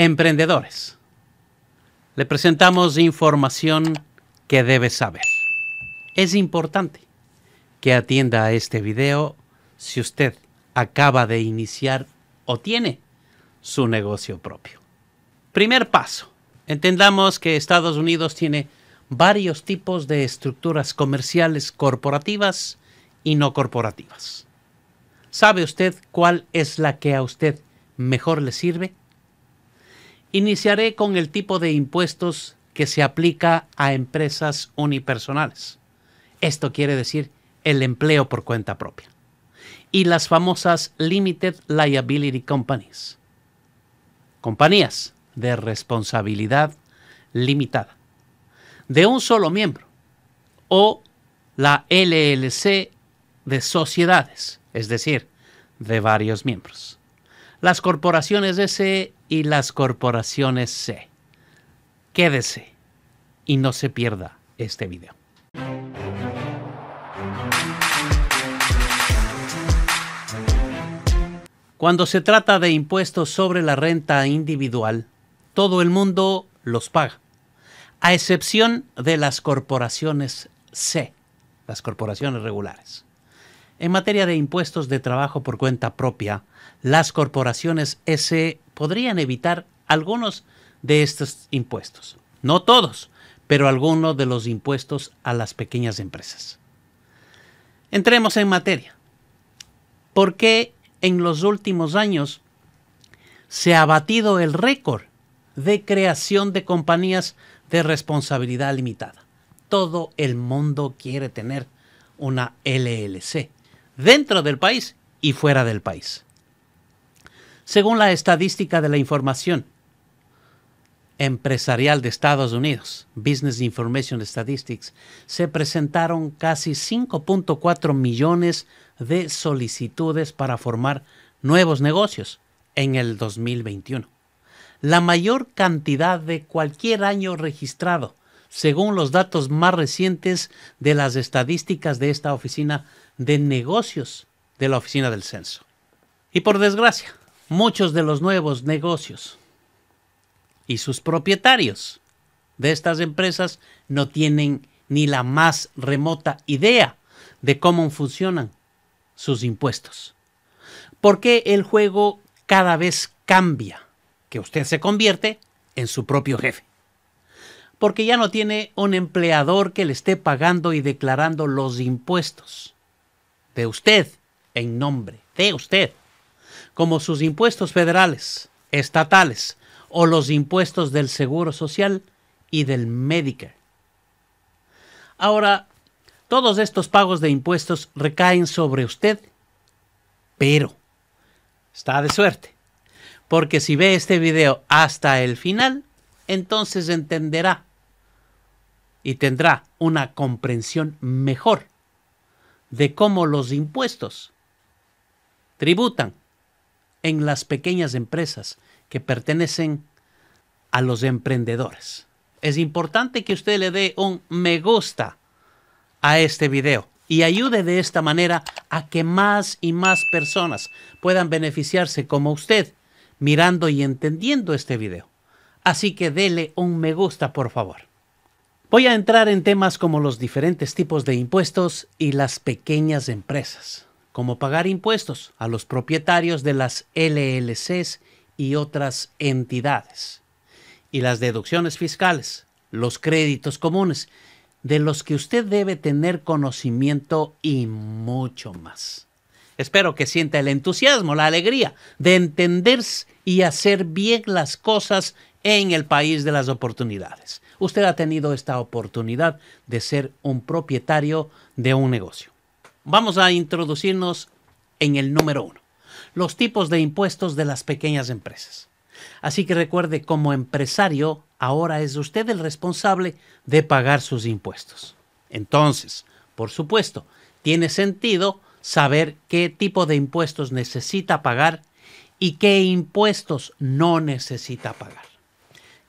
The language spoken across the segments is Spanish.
Emprendedores, le presentamos información que debe saber. Es importante que atienda a este video si usted acaba de iniciar o tiene su negocio propio. Primer paso, entendamos que Estados Unidos tiene varios tipos de estructuras comerciales corporativas y no corporativas. ¿Sabe usted cuál es la que a usted mejor le sirve? Iniciaré con el tipo de impuestos que se aplica a empresas unipersonales. Esto quiere decir el empleo por cuenta propia. Y las famosas Limited Liability Companies. Compañías de responsabilidad limitada. De un solo miembro. O la LLC de sociedades, es decir, de varios miembros. Las corporaciones S y las corporaciones C. Quédese y no se pierda este video. Cuando se trata de impuestos sobre la renta individual, todo el mundo los paga, a excepción de las corporaciones C, las corporaciones regulares. En materia de impuestos de trabajo por cuenta propia, las corporaciones S podrían evitar algunos de estos impuestos. No todos, pero algunos de los impuestos a las pequeñas empresas. Entremos en materia. ¿Por qué en los últimos años se ha batido el récord de creación de compañías de responsabilidad limitada? Todo el mundo quiere tener una LLC dentro del país y fuera del país según la estadística de la información empresarial de Estados Unidos, Business Information Statistics, se presentaron casi 5.4 millones de solicitudes para formar nuevos negocios en el 2021, la mayor cantidad de cualquier año registrado, según los datos más recientes de las estadísticas de esta oficina de negocios de la oficina del censo. Y por desgracia, muchos de los nuevos negocios y sus propietarios de estas empresas no tienen ni la más remota idea de cómo funcionan sus impuestos. Porque el juego cada vez cambia, que usted se convierte en su propio jefe. Porque ya no tiene un empleador que le esté pagando y declarando los impuestos de usted en nombre de usted como sus impuestos federales, estatales o los impuestos del Seguro Social y del Medicare. Ahora, todos estos pagos de impuestos recaen sobre usted, pero está de suerte, porque si ve este video hasta el final, entonces entenderá y tendrá una comprensión mejor de cómo los impuestos tributan en las pequeñas empresas que pertenecen a los emprendedores. Es importante que usted le dé un me gusta a este video y ayude de esta manera a que más y más personas puedan beneficiarse como usted mirando y entendiendo este video. Así que dele un me gusta, por favor. Voy a entrar en temas como los diferentes tipos de impuestos y las pequeñas empresas como pagar impuestos a los propietarios de las LLCs y otras entidades, y las deducciones fiscales, los créditos comunes, de los que usted debe tener conocimiento y mucho más. Espero que sienta el entusiasmo, la alegría de entender y hacer bien las cosas en el país de las oportunidades. Usted ha tenido esta oportunidad de ser un propietario de un negocio. Vamos a introducirnos en el número uno, los tipos de impuestos de las pequeñas empresas. Así que recuerde, como empresario, ahora es usted el responsable de pagar sus impuestos. Entonces, por supuesto, tiene sentido saber qué tipo de impuestos necesita pagar y qué impuestos no necesita pagar.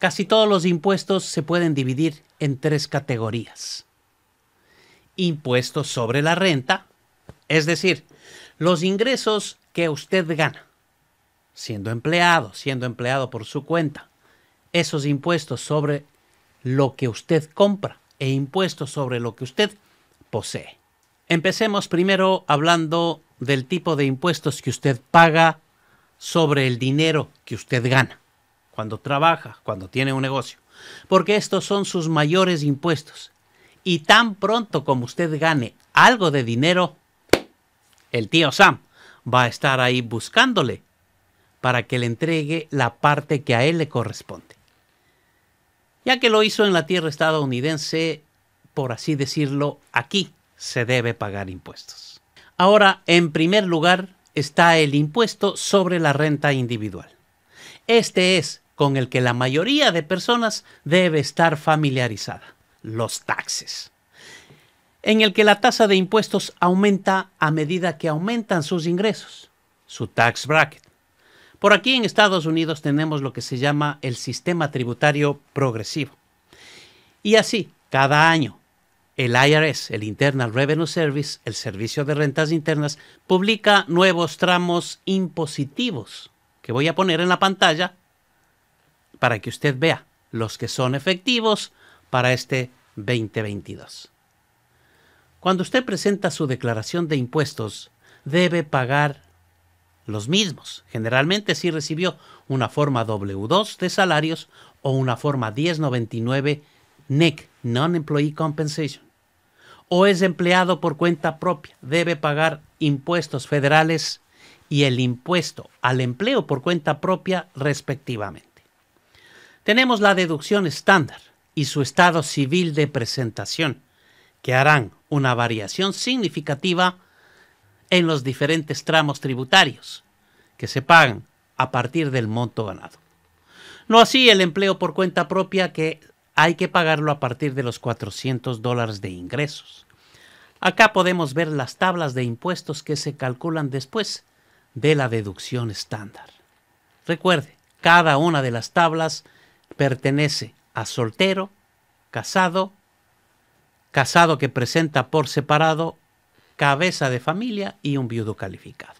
Casi todos los impuestos se pueden dividir en tres categorías. Impuestos sobre la renta, es decir, los ingresos que usted gana, siendo empleado, siendo empleado por su cuenta, esos impuestos sobre lo que usted compra e impuestos sobre lo que usted posee. Empecemos primero hablando del tipo de impuestos que usted paga sobre el dinero que usted gana, cuando trabaja, cuando tiene un negocio, porque estos son sus mayores impuestos. Y tan pronto como usted gane algo de dinero, el tío Sam, va a estar ahí buscándole para que le entregue la parte que a él le corresponde. Ya que lo hizo en la tierra estadounidense, por así decirlo, aquí se debe pagar impuestos. Ahora, en primer lugar, está el impuesto sobre la renta individual. Este es con el que la mayoría de personas debe estar familiarizada, los taxes en el que la tasa de impuestos aumenta a medida que aumentan sus ingresos, su tax bracket. Por aquí en Estados Unidos tenemos lo que se llama el sistema tributario progresivo. Y así, cada año, el IRS, el Internal Revenue Service, el Servicio de Rentas Internas, publica nuevos tramos impositivos que voy a poner en la pantalla para que usted vea los que son efectivos para este 2022. Cuando usted presenta su declaración de impuestos, debe pagar los mismos, generalmente si recibió una forma W2 de salarios o una forma 1099 NEC, e Non-Employee Compensation, o es empleado por cuenta propia, debe pagar impuestos federales y el impuesto al empleo por cuenta propia respectivamente. Tenemos la deducción estándar y su estado civil de presentación que harán una variación significativa en los diferentes tramos tributarios que se pagan a partir del monto ganado. No así el empleo por cuenta propia que hay que pagarlo a partir de los 400 dólares de ingresos. Acá podemos ver las tablas de impuestos que se calculan después de la deducción estándar. Recuerde, cada una de las tablas pertenece a soltero, casado casado que presenta por separado, cabeza de familia y un viudo calificado.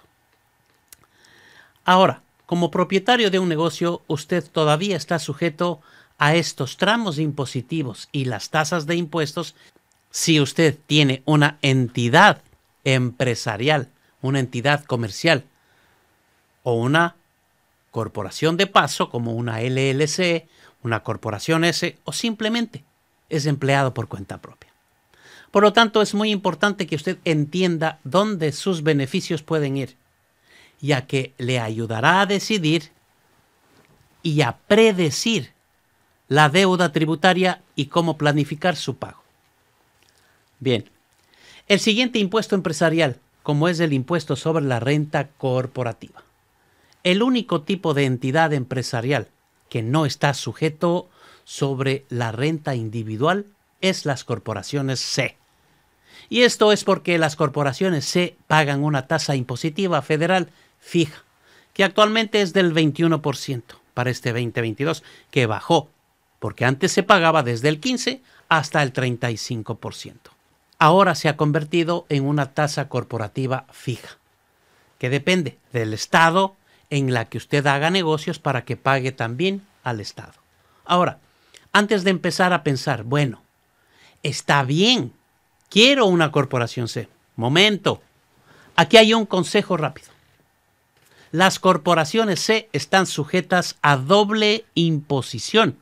Ahora, como propietario de un negocio, usted todavía está sujeto a estos tramos impositivos y las tasas de impuestos si usted tiene una entidad empresarial, una entidad comercial o una corporación de paso como una LLC, una corporación S o simplemente es empleado por cuenta propia. Por lo tanto, es muy importante que usted entienda dónde sus beneficios pueden ir, ya que le ayudará a decidir y a predecir la deuda tributaria y cómo planificar su pago. Bien, el siguiente impuesto empresarial, como es el impuesto sobre la renta corporativa. El único tipo de entidad empresarial que no está sujeto sobre la renta individual es las corporaciones C. Y esto es porque las corporaciones C pagan una tasa impositiva federal fija, que actualmente es del 21% para este 2022, que bajó, porque antes se pagaba desde el 15 hasta el 35%. Ahora se ha convertido en una tasa corporativa fija, que depende del Estado en la que usted haga negocios para que pague también al Estado. Ahora, antes de empezar a pensar, bueno, Está bien, quiero una corporación C. Momento, aquí hay un consejo rápido. Las corporaciones C están sujetas a doble imposición,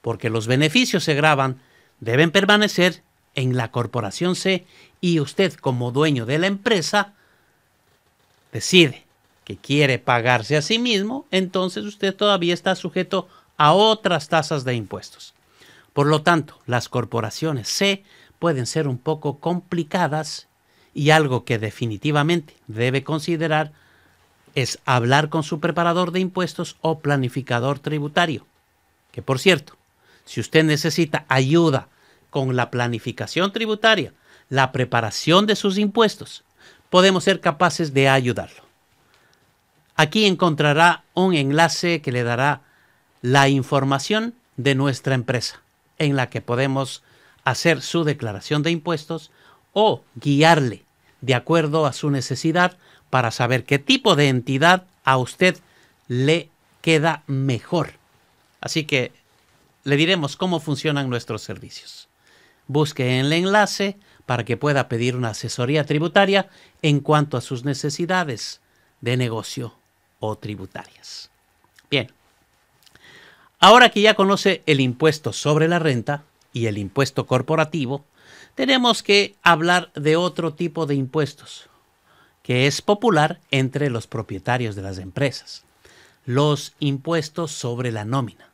porque los beneficios se graban, deben permanecer en la corporación C y usted como dueño de la empresa decide que quiere pagarse a sí mismo, entonces usted todavía está sujeto a otras tasas de impuestos. Por lo tanto, las corporaciones C pueden ser un poco complicadas y algo que definitivamente debe considerar es hablar con su preparador de impuestos o planificador tributario. Que por cierto, si usted necesita ayuda con la planificación tributaria, la preparación de sus impuestos, podemos ser capaces de ayudarlo. Aquí encontrará un enlace que le dará la información de nuestra empresa en la que podemos hacer su declaración de impuestos o guiarle de acuerdo a su necesidad para saber qué tipo de entidad a usted le queda mejor. Así que le diremos cómo funcionan nuestros servicios. Busque en el enlace para que pueda pedir una asesoría tributaria en cuanto a sus necesidades de negocio o tributarias. Bien, Ahora que ya conoce el impuesto sobre la renta y el impuesto corporativo, tenemos que hablar de otro tipo de impuestos que es popular entre los propietarios de las empresas, los impuestos sobre la nómina.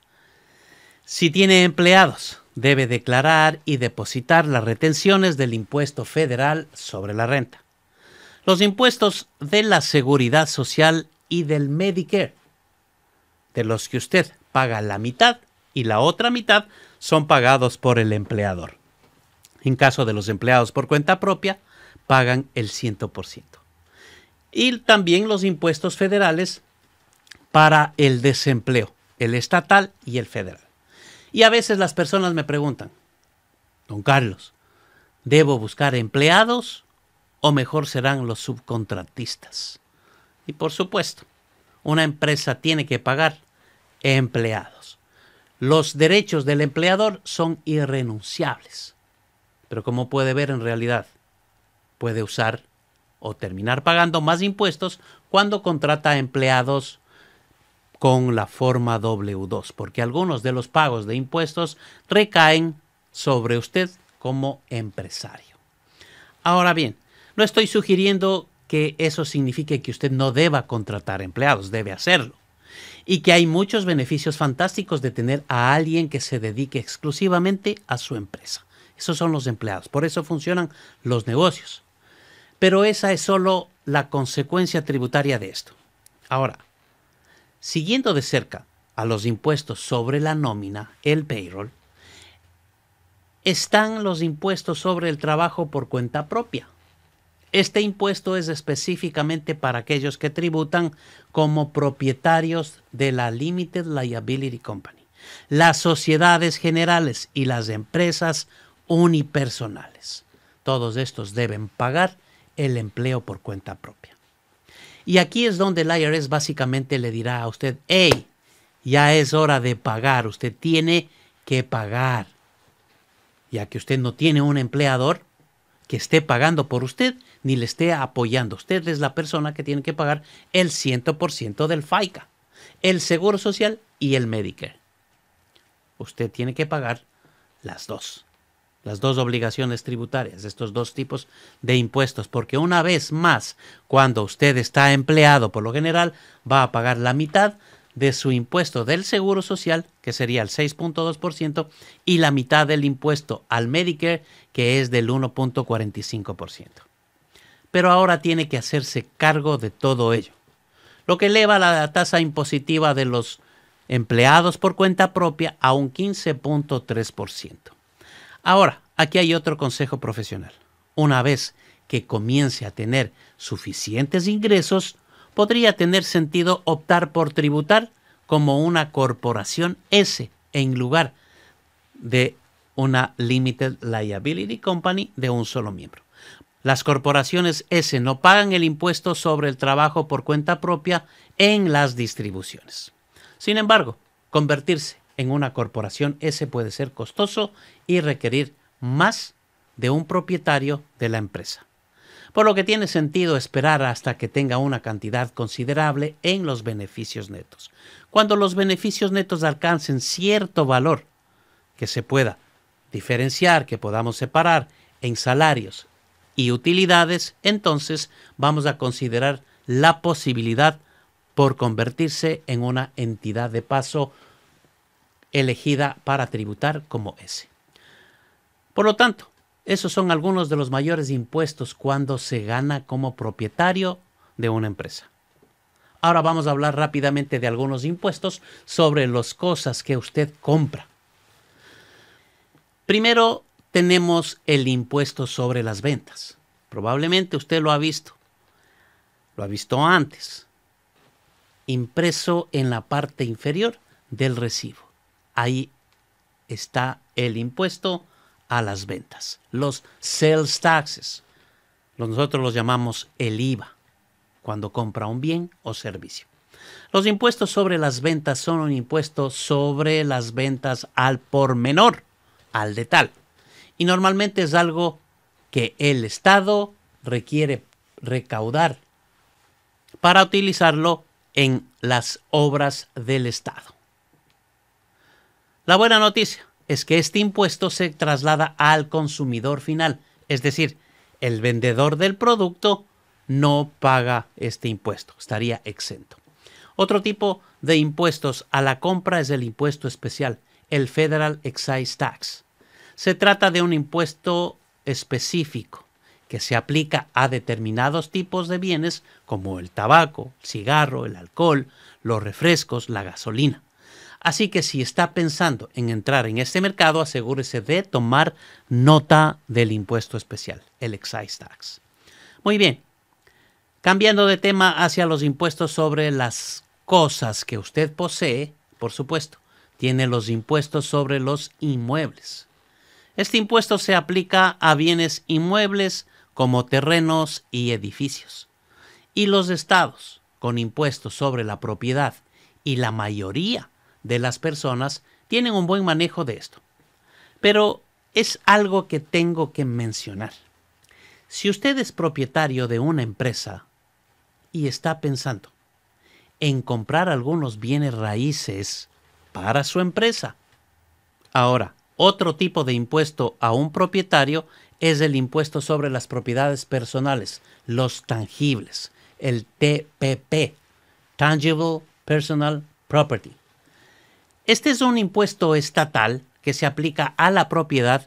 Si tiene empleados, debe declarar y depositar las retenciones del impuesto federal sobre la renta, los impuestos de la seguridad social y del Medicare, de los que usted paga la mitad y la otra mitad son pagados por el empleador. En caso de los empleados por cuenta propia, pagan el 100%. Y también los impuestos federales para el desempleo, el estatal y el federal. Y a veces las personas me preguntan, don Carlos, ¿debo buscar empleados o mejor serán los subcontratistas? Y por supuesto, una empresa tiene que pagar empleados. Los derechos del empleador son irrenunciables, pero como puede ver en realidad, puede usar o terminar pagando más impuestos cuando contrata empleados con la forma W2, porque algunos de los pagos de impuestos recaen sobre usted como empresario. Ahora bien, no estoy sugiriendo que eso signifique que usted no deba contratar empleados, debe hacerlo y que hay muchos beneficios fantásticos de tener a alguien que se dedique exclusivamente a su empresa. Esos son los empleados, por eso funcionan los negocios. Pero esa es solo la consecuencia tributaria de esto. Ahora, siguiendo de cerca a los impuestos sobre la nómina, el payroll, están los impuestos sobre el trabajo por cuenta propia, este impuesto es específicamente para aquellos que tributan como propietarios de la Limited Liability Company, las sociedades generales y las empresas unipersonales. Todos estos deben pagar el empleo por cuenta propia. Y aquí es donde el IRS básicamente le dirá a usted, hey, ya es hora de pagar, usted tiene que pagar. Ya que usted no tiene un empleador, que esté pagando por usted ni le esté apoyando. Usted es la persona que tiene que pagar el 100% del FICA, el Seguro Social y el Medicare. Usted tiene que pagar las dos, las dos obligaciones tributarias, estos dos tipos de impuestos, porque una vez más, cuando usted está empleado por lo general, va a pagar la mitad de su impuesto del Seguro Social, que sería el 6.2%, y la mitad del impuesto al Medicare, que es del 1.45%. Pero ahora tiene que hacerse cargo de todo ello, lo que eleva la tasa impositiva de los empleados por cuenta propia a un 15.3%. Ahora, aquí hay otro consejo profesional. Una vez que comience a tener suficientes ingresos, podría tener sentido optar por tributar como una corporación S en lugar de una Limited Liability Company de un solo miembro. Las corporaciones S no pagan el impuesto sobre el trabajo por cuenta propia en las distribuciones. Sin embargo, convertirse en una corporación S puede ser costoso y requerir más de un propietario de la empresa por lo que tiene sentido esperar hasta que tenga una cantidad considerable en los beneficios netos. Cuando los beneficios netos alcancen cierto valor que se pueda diferenciar, que podamos separar en salarios y utilidades, entonces vamos a considerar la posibilidad por convertirse en una entidad de paso elegida para tributar como ese. Por lo tanto, esos son algunos de los mayores impuestos cuando se gana como propietario de una empresa. Ahora vamos a hablar rápidamente de algunos impuestos sobre las cosas que usted compra. Primero tenemos el impuesto sobre las ventas. Probablemente usted lo ha visto. Lo ha visto antes. Impreso en la parte inferior del recibo. Ahí está el impuesto a las ventas, los sales taxes. Nosotros los llamamos el IVA, cuando compra un bien o servicio. Los impuestos sobre las ventas son un impuesto sobre las ventas al por menor, al tal Y normalmente es algo que el Estado requiere recaudar para utilizarlo en las obras del Estado. La buena noticia es que este impuesto se traslada al consumidor final. Es decir, el vendedor del producto no paga este impuesto, estaría exento. Otro tipo de impuestos a la compra es el impuesto especial, el Federal Excise Tax. Se trata de un impuesto específico que se aplica a determinados tipos de bienes como el tabaco, el cigarro, el alcohol, los refrescos, la gasolina. Así que si está pensando en entrar en este mercado, asegúrese de tomar nota del impuesto especial, el excise tax. Muy bien, cambiando de tema hacia los impuestos sobre las cosas que usted posee, por supuesto, tiene los impuestos sobre los inmuebles. Este impuesto se aplica a bienes inmuebles como terrenos y edificios. Y los estados, con impuestos sobre la propiedad y la mayoría de las personas tienen un buen manejo de esto. Pero es algo que tengo que mencionar. Si usted es propietario de una empresa y está pensando en comprar algunos bienes raíces para su empresa, ahora, otro tipo de impuesto a un propietario es el impuesto sobre las propiedades personales, los tangibles, el TPP, Tangible Personal Property. Este es un impuesto estatal que se aplica a la propiedad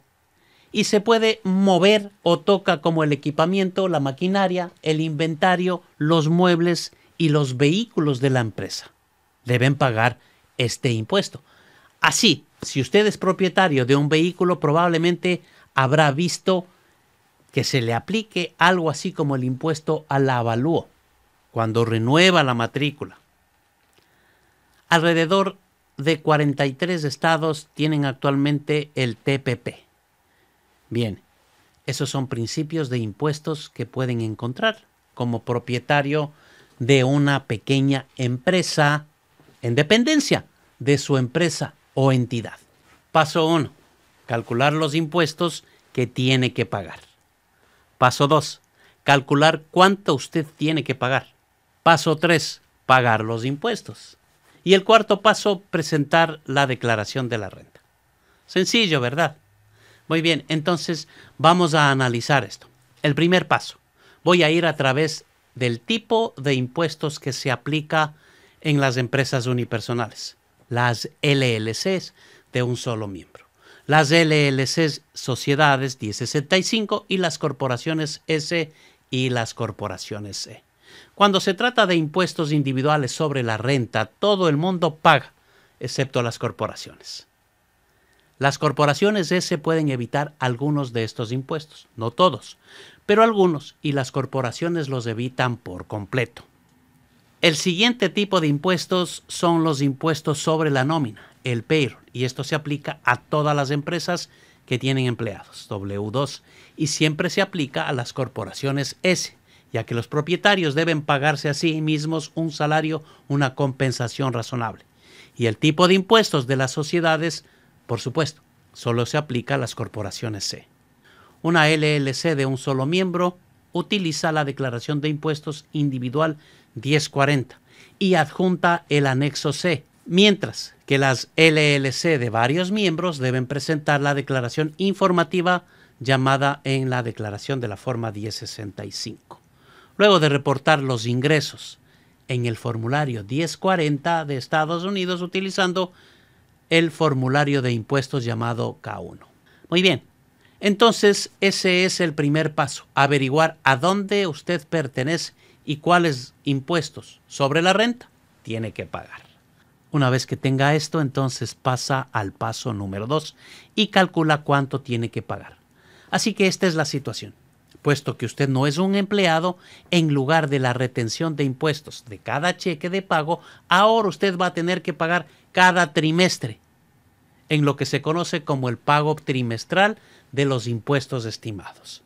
y se puede mover o toca como el equipamiento, la maquinaria, el inventario, los muebles y los vehículos de la empresa. Deben pagar este impuesto. Así, si usted es propietario de un vehículo, probablemente habrá visto que se le aplique algo así como el impuesto al avalúo, cuando renueva la matrícula. Alrededor de 43 estados tienen actualmente el TPP. Bien, esos son principios de impuestos que pueden encontrar como propietario de una pequeña empresa en dependencia de su empresa o entidad. Paso 1. Calcular los impuestos que tiene que pagar. Paso 2. Calcular cuánto usted tiene que pagar. Paso 3. Pagar los impuestos. Y el cuarto paso, presentar la declaración de la renta. Sencillo, ¿verdad? Muy bien, entonces vamos a analizar esto. El primer paso, voy a ir a través del tipo de impuestos que se aplica en las empresas unipersonales, las LLCs de un solo miembro. Las LLCs sociedades 1065 y las corporaciones S y las corporaciones C. E. Cuando se trata de impuestos individuales sobre la renta, todo el mundo paga, excepto las corporaciones. Las corporaciones S pueden evitar algunos de estos impuestos, no todos, pero algunos, y las corporaciones los evitan por completo. El siguiente tipo de impuestos son los impuestos sobre la nómina, el payroll, y esto se aplica a todas las empresas que tienen empleados, W2, y siempre se aplica a las corporaciones S, ya que los propietarios deben pagarse a sí mismos un salario, una compensación razonable. Y el tipo de impuestos de las sociedades, por supuesto, solo se aplica a las corporaciones C. Una LLC de un solo miembro utiliza la declaración de impuestos individual 1040 y adjunta el anexo C, mientras que las LLC de varios miembros deben presentar la declaración informativa llamada en la declaración de la forma 1065 luego de reportar los ingresos en el formulario 1040 de Estados Unidos utilizando el formulario de impuestos llamado K1. Muy bien, entonces ese es el primer paso, averiguar a dónde usted pertenece y cuáles impuestos sobre la renta tiene que pagar. Una vez que tenga esto, entonces pasa al paso número 2 y calcula cuánto tiene que pagar. Así que esta es la situación puesto que usted no es un empleado, en lugar de la retención de impuestos de cada cheque de pago, ahora usted va a tener que pagar cada trimestre en lo que se conoce como el pago trimestral de los impuestos estimados,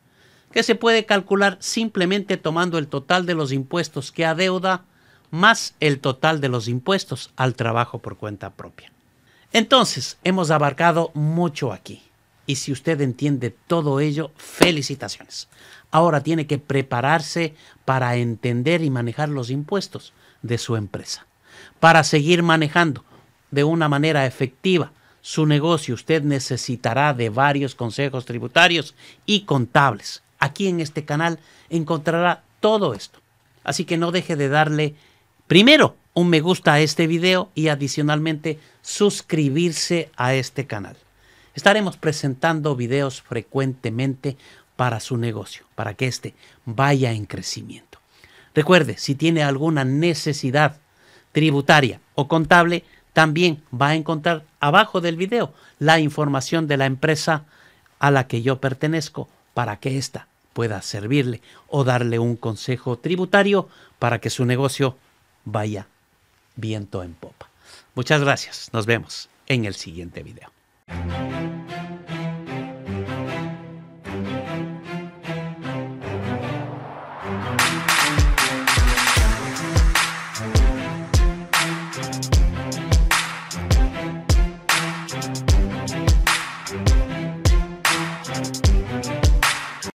que se puede calcular simplemente tomando el total de los impuestos que adeuda más el total de los impuestos al trabajo por cuenta propia. Entonces, hemos abarcado mucho aquí. Y si usted entiende todo ello, felicitaciones. Ahora tiene que prepararse para entender y manejar los impuestos de su empresa, para seguir manejando de una manera efectiva su negocio. Usted necesitará de varios consejos tributarios y contables. Aquí en este canal encontrará todo esto. Así que no deje de darle primero un me gusta a este video y adicionalmente suscribirse a este canal. Estaremos presentando videos frecuentemente para su negocio, para que éste vaya en crecimiento. Recuerde, si tiene alguna necesidad tributaria o contable, también va a encontrar abajo del video la información de la empresa a la que yo pertenezco para que ésta pueda servirle o darle un consejo tributario para que su negocio vaya viento en popa. Muchas gracias. Nos vemos en el siguiente video.